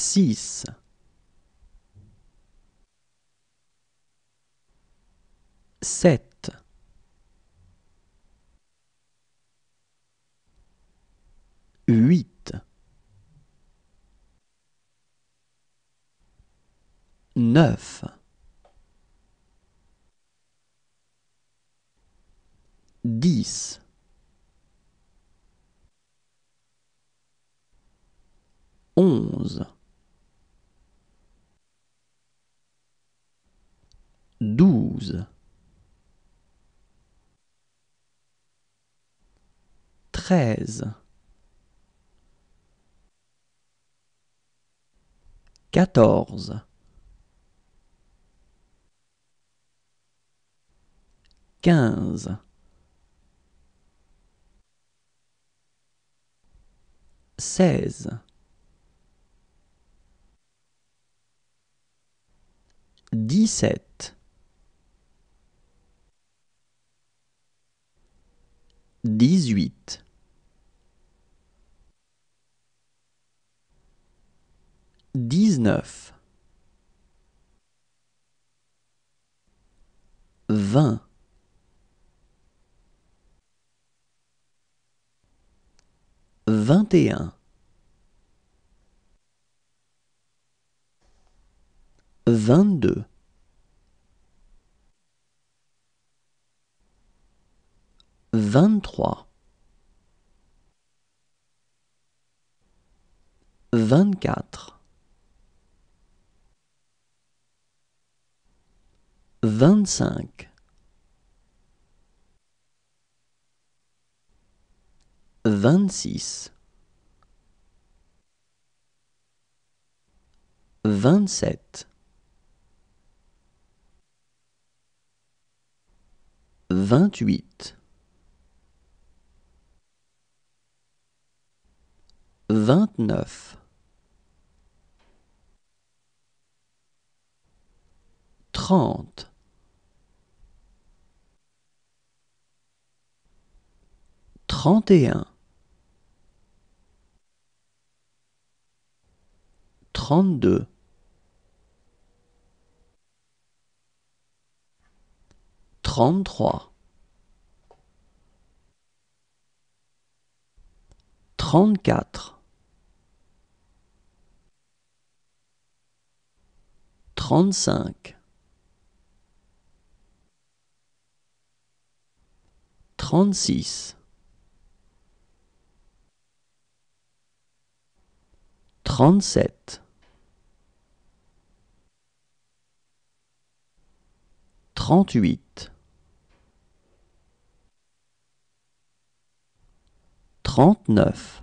6 7 8 9 10 11 12 13 14 15 16 17 18 19 20 21 22 23 24 25 26 27 28 29 30 31 32 33 34 35 36 37 38 39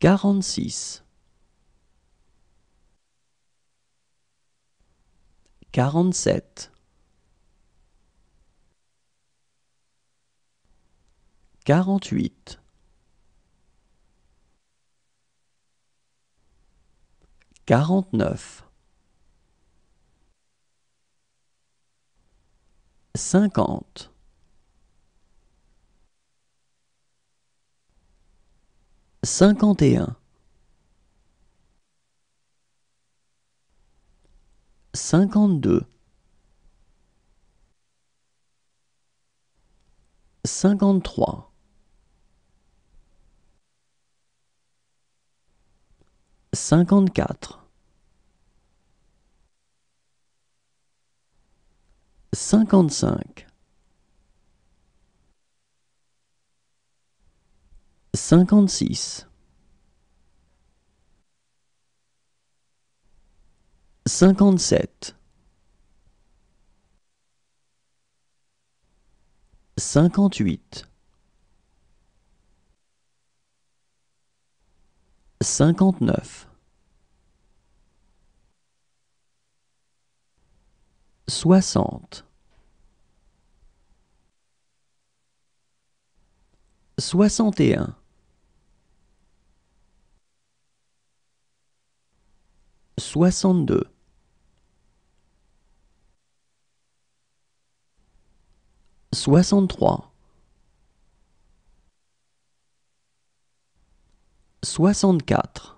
46 47 48 49 50 51 52 53 54 55 56 57 58 59 60 61 62 63 64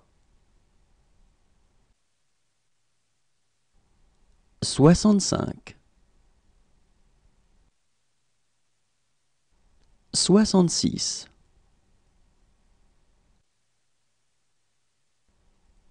65 66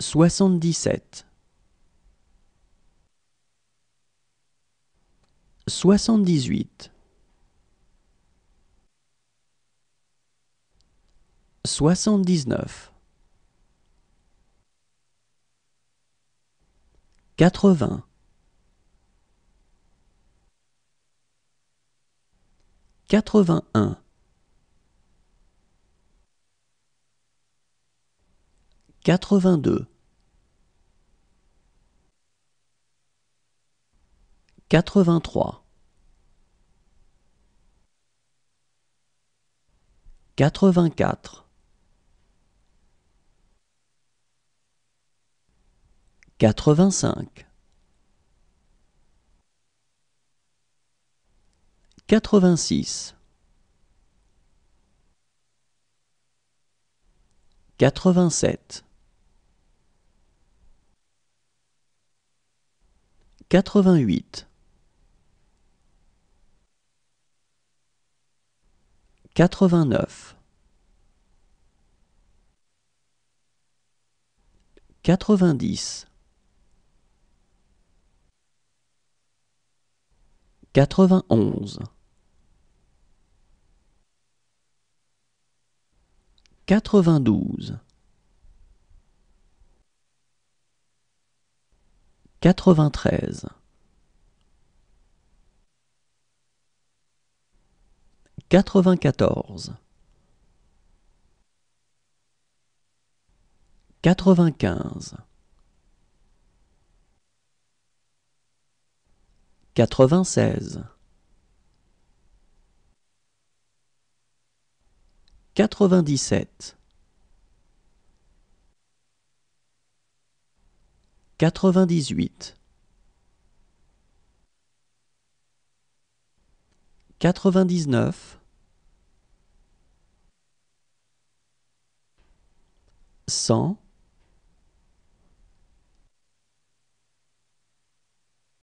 Soixante-dix-sept. Soixante-dix-huit. Soixante-dix-neuf. Quatre-vingts. Quatre-vingt-un. Quatre-vingt-deux. Quatre-vingt-trois. Quatre-vingt-quatre. Quatre-vingt-cinq. Quatre-vingt-six. Quatre-vingt-sept. 88 89 90 91 92 93 94 95 96 97 Quatre-vingt-dix-huit. Quatre-vingt-dix-neuf. Cent.